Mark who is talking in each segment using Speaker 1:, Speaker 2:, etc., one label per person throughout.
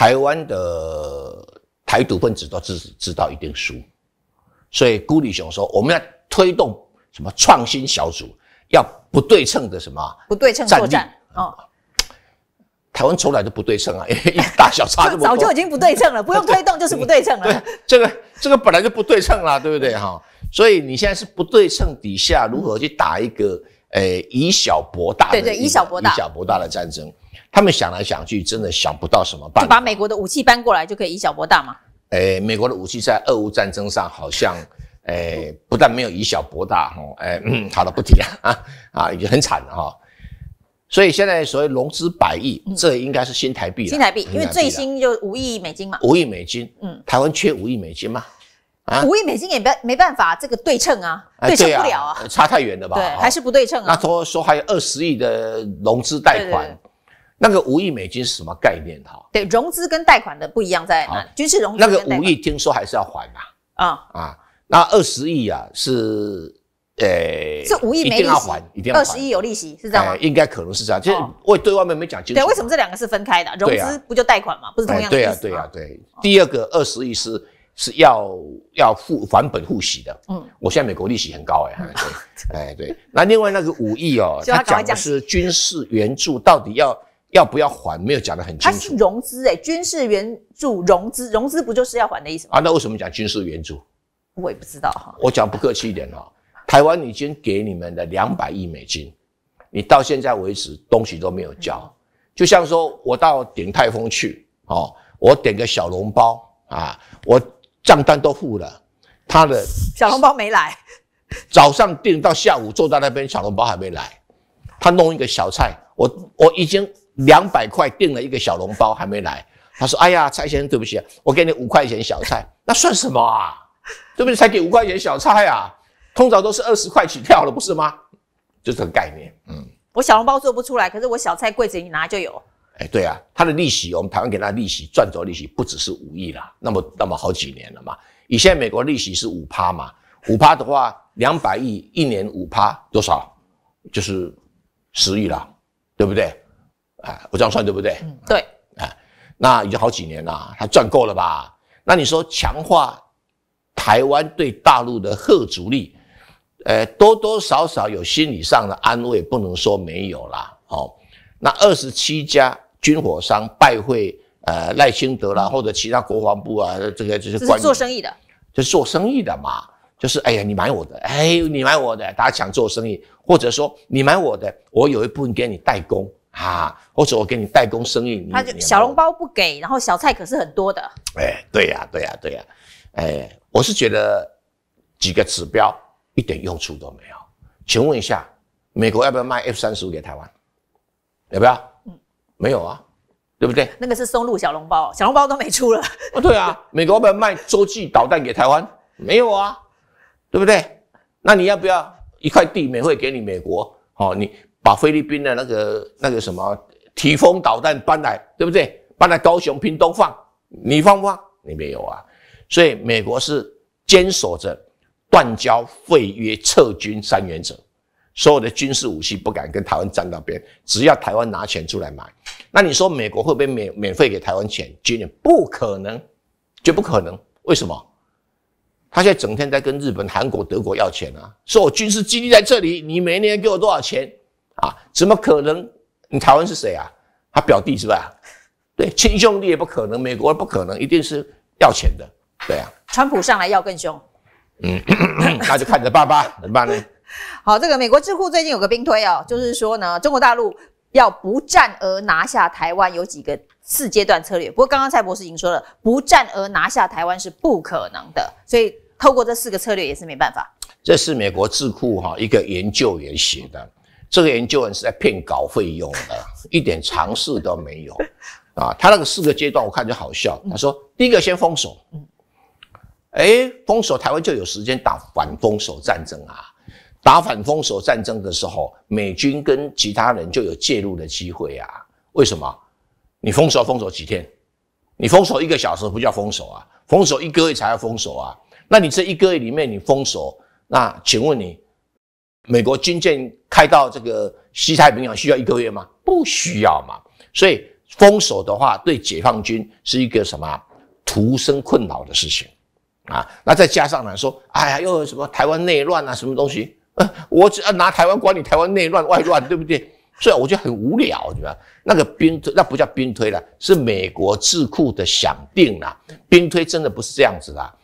Speaker 1: 台湾的台独分子都知知道一定输，所以孤立雄说：“我们要推动什么创新小组？要不对称的什么不对称作战？哦，台湾从来都不对称啊，因为大小差这么早就已经
Speaker 2: 不对称了，不用推动 就是不对称了。对，
Speaker 1: 这个这个本来就不对称啦，对不对？哈，所以你现在是不对称底下如何去打一个？”诶，以小博大的，对对，以小博大，以小博大的战争，他们想来想去，真的想不到什么办法，就把
Speaker 2: 美国的武器搬过来就可以以小博大嘛？
Speaker 1: 诶，美国的武器在俄乌战争上好像，诶，不但没有以小博大，哈，诶，嗯，好了，不提了啊，啊，已经很惨了哈。所以现在所谓融资百亿，这应该是新台币，新台币，因为最
Speaker 2: 新就五亿美金嘛，五亿
Speaker 1: 美金，嗯，台湾缺五亿美金吗？五亿美金
Speaker 2: 也没没办法，这个对称啊，对称不了啊，差太远了吧？对，还是不对称啊。那
Speaker 1: 说说还有二十亿的融资贷款，那个五亿美金是什么概念？哈，
Speaker 2: 对，融资跟贷款的不一样在哪？
Speaker 1: 军事融资那个五亿听说还是要还呐？啊啊，那二十亿啊是，呃，是五亿，美金要还，一定要还。二十亿
Speaker 2: 有利息是这样吗？应
Speaker 1: 该可能是这样，就是我对外面没讲清楚。对，为什么
Speaker 2: 这两个是分开的？融资不就贷款嘛？
Speaker 1: 不是同样？对呀，对啊，对。第二个二十亿是。是要要付还本付息的。嗯，我现在美国利息很高哎，哎对。那另外那个五亿哦，他讲的是军事援助，到底要要不要还没有讲得很清楚。它是融资哎，
Speaker 2: 军事援助融资，融资不就是要还的意思吗？
Speaker 1: 啊，那为什么讲军事援助？我也不知道哈。我讲不客气一点哈，台湾已经给你们的两百亿美金，你到现在为止东西都没有交。就像说我到鼎泰丰去哦，我点个小笼包啊，我。账单都付了，他的
Speaker 2: 小笼包没来。
Speaker 1: 早上订到下午坐在那边，小笼包还没来。他弄一个小菜，我我已经两百块订了一个小笼包还没来。他说：“哎呀，蔡先生，对不起，我给你五块钱小菜，那算什么啊？对不对？才给五块钱小菜啊？通常都是二十块起跳了，不是吗？就这个概念。嗯，
Speaker 2: 我小笼包做不出来，可是我小菜柜子你拿就有。”
Speaker 1: 哎，对啊，他的利息，我们台湾给他的利息赚走利息，不只是五亿啦，那么那么好几年了嘛。以现在美国利息是五趴嘛，五趴的话，两百亿一年五趴多少，就是十亿啦，对不对？哎，我这样算对不对？
Speaker 2: 对，哎，
Speaker 1: 那已经好几年了，他赚够了吧？那你说强化台湾对大陆的贺主力，呃，多多少少有心理上的安慰，不能说没有啦。哦，那二十七家。军火商拜会呃赖清德啦，或者其他国防部啊，这个这些官，做生意的，就是做生意的嘛，就是哎呀你买我的，哎你买我的，大家想做生意，或者说你买我的，我有一部分给你代工啊，或者我给你代工生意，他就小
Speaker 2: 笼包不给，然后小菜可是很多的。
Speaker 1: 哎，对呀对呀对呀，哎，我是觉得几个指标一点用处都没有。请问一下，美国要不要卖 F 三十五给台湾？要不要？没有啊，对不对？
Speaker 2: 那个是松露小笼
Speaker 1: 包，小笼包都没出了。哦，对啊，美国要不要卖洲际导弹给台湾？没有啊，对不对？那你要不要一块地？美会给你美国哦，你把菲律宾的那个那个什么提风导弹搬来，对不对？搬来高雄、屏东放，你放不放？你没有啊，所以美国是坚守着断交、废约、撤军三原则，所有的军事武器不敢跟台湾沾到边，只要台湾拿钱出来买。那你说美国会不会免免费给台湾钱？绝对不可能，绝不可能。为什么？他现在整天在跟日本、韩国、德国要钱啊！说我军事基地在这里，你每年给我多少钱？啊？怎么可能？你台湾是谁啊？他表弟是吧？对，亲兄弟也不可能，美国不可能，一定是要钱的。对啊。
Speaker 2: 川普上来要更凶。
Speaker 1: 嗯，那就看着爸爸，怎么办呢？
Speaker 2: 好，这个美国智库最近有个兵推啊，就是说呢，中国大陆。要不战而拿下台湾有几个四阶段策略，不过刚刚蔡博士已经说了，不战而拿下台湾是不可能的，所以透过这四个策略也是没办法。
Speaker 1: 这是美国智库哈一个研究员写的，这个研究员是在骗稿费用的，一点常识都没有啊。他那个四个阶段我看就好笑，他说第一个先封锁，哎，封锁台湾就有时间打反封锁战争啊。打反封锁战争的时候，美军跟其他人就有介入的机会啊？为什么？你封锁封锁几天？你封锁一个小时不叫封锁啊？封锁一个月才叫封锁啊？那你这一个月里面你封锁，那请问你，美国军舰开到这个西太平洋需要一个月吗？不需要嘛？所以封锁的话，对解放军是一个什么徒生困扰的事情啊？那再加上来说哎呀，又有什么台湾内乱啊，什么东西？我只要拿台湾管理台湾内乱外乱，对不对？所以我觉得很无聊，你知道那个兵推那不叫兵推了，是美国智库的想定了。兵推真的不是这样子的，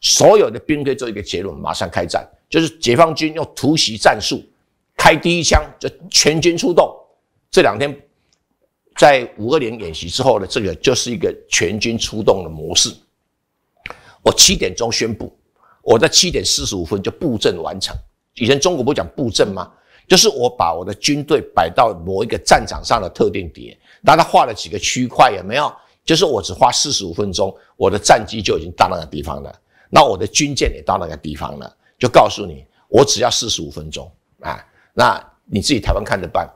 Speaker 1: 所有的兵推做一个结论，马上开战，就是解放军用突袭战术，开第一枪就全军出动。这两天在五二零演习之后呢，这个就是一个全军出动的模式。我七点钟宣布，我在七点四十五分就布阵完成。以前中国不讲布阵吗？就是我把我的军队摆到某一个战场上的特定点，那他画了几个区块有没有，就是我只花四十五分钟，我的战机就已经到那个地方了，那我的军舰也到那个地方了，就告诉你，我只要四十五分钟啊。那你自己台湾看着办，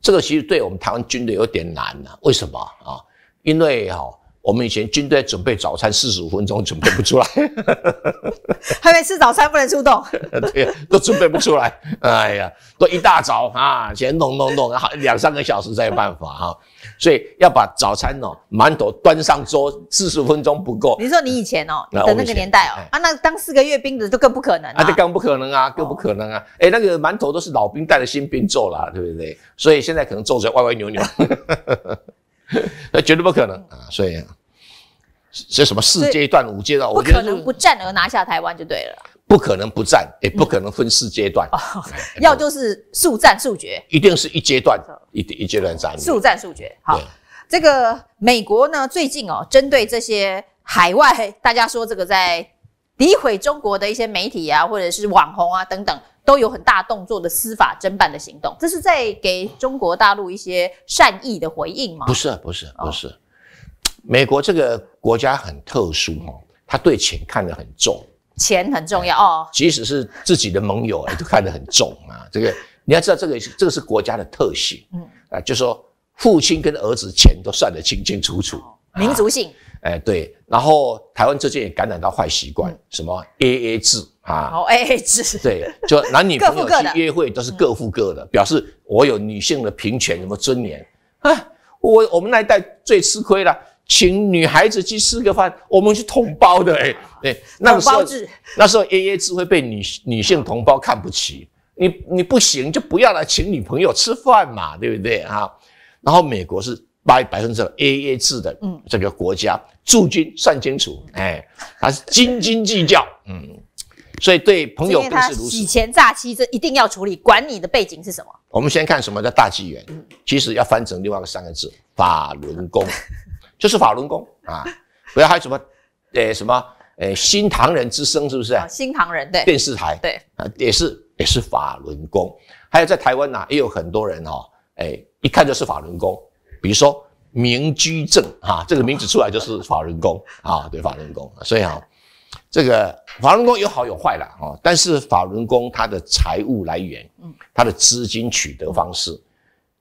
Speaker 1: 这个其实对我们台湾军队有点难了，为什么啊？因为哈。我们以前军队准备早餐，四十五分钟准备不出来。还没吃早餐不能出动。对啊，都准备不出来。哎呀，都一大早啊，先弄弄弄，啊，两三个小时才有办法哈。所以要把早餐哦，馒头端上桌，四十五分钟不够。你说你以前哦，的那个年代哦，啊，
Speaker 2: 那当四个月兵的都更不可能啊，这
Speaker 1: 更不可能啊，更不可能啊。哎，那个馒头都是老兵带的新兵做啦，对不对？所以现在可能做出来歪歪扭扭，那绝对不可能啊。所以。是什么四阶段五阶段？我可能
Speaker 2: 不战而拿下台湾就对了。
Speaker 1: 不可能不战，也不可能分四阶段，
Speaker 2: 要就是速战速决。
Speaker 1: 一定是一阶段，一一阶段战。速战速决。好，
Speaker 2: 这个美国呢，最近哦，针对这些海外大家说这个在诋毁中国的一些媒体啊，或者是网红啊等等，都有很大动作的司法侦办的行动，这是在给中国大陆一些善意的回应吗？不
Speaker 1: 是，不是，不是。美国这个国家很特殊哦，他对钱看得很重，
Speaker 2: 钱很重要哦。
Speaker 1: 即使是自己的盟友，也都看得很重啊。这个你要知道，这个这个是国家的特性。嗯啊，就说父亲跟儿子钱都算得清清楚楚。民族性。哎，对。然后台湾最近也感染到坏习惯，什么 AA 制啊？好
Speaker 2: ，AA 制。对，就男女朋友去
Speaker 1: 约会都是各付各的，表示我有女性的平权，什么尊严啊？我我们那一代最吃亏了。请女孩子去吃个饭，我们是同胞的哎，对，那时候那时候 A A 制会被女女性同胞看不起，你你不行就不要来请女朋友吃饭嘛，对不对啊？然后美国是百百分之 A A 制的，嗯，这个国家驻军算清楚，哎，还是斤斤计较，嗯，所以对朋友更是如此。洗
Speaker 2: 钱诈欺这一定要处理，管你的背景是什么？
Speaker 1: 我们先看什么叫大纪元，其实要翻成另外三个字：法轮功。就是法轮功啊，不要还有什么，呃，什么，呃，新唐人之声，是不是啊？
Speaker 2: 新唐人对，电视台对，
Speaker 1: 啊，也是也是法轮功，还有在台湾呐，也有很多人哦，哎，一看就是法轮功，比如说明居正啊，这个名字出来就是法轮功啊，对法轮功，所以啊，这个法轮功有好有坏啦，啊，但是法轮功它的财务来源，嗯，它的资金取得方式，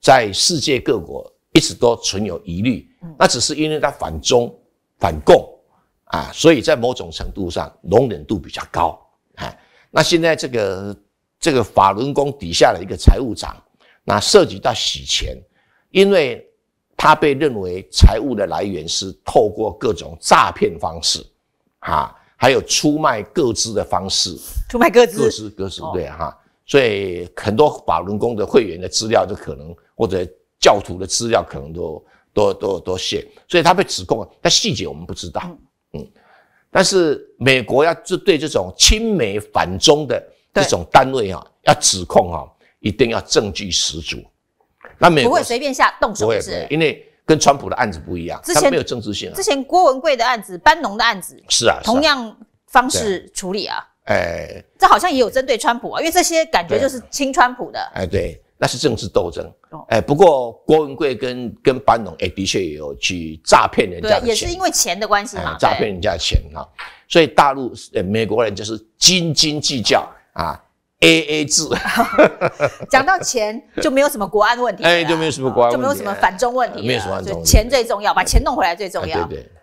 Speaker 1: 在世界各国一直都存有疑虑。那只是因为他反中反共啊，所以在某种程度上容忍度比较高。哎，那现在这个这个法轮功底下的一个财务长，那涉及到洗钱，因为他被认为财务的来源是透过各种诈骗方式，啊，还有出卖各自的方式，出卖各自，各子各子，对哈，所以很多法轮功的会员的资料都可能，或者教徒的资料可能都。多多多谢，所以他被指控，但细节我们不知道。嗯，但是美国要就对这种亲美反中的这种单位啊，要指控啊，一定要证据十足。那美国不会随便
Speaker 2: 下动手，不会，因
Speaker 1: 为跟川普的案子不一样，前没有政治性啊。之前
Speaker 2: 郭文贵的案子、班农的案子是啊，同样方式处理啊。哎，这好像也有针对川普啊，因为这些感觉就是亲川普的。
Speaker 1: 哎，对。那是政治斗争，哎，不过郭文贵跟跟班农，哎，的确也有去诈骗人家钱，也是因为
Speaker 2: 钱的关系嘛，诈骗
Speaker 1: 人家钱哈。所以大陆美国人就是斤斤计较啊，AA 制。
Speaker 2: 讲到钱，就没有什么国安问题，哎，就没有什么国安，就没有什么反中问题，没有什么反中，钱最重要，把钱弄回来最重要。对
Speaker 1: 对。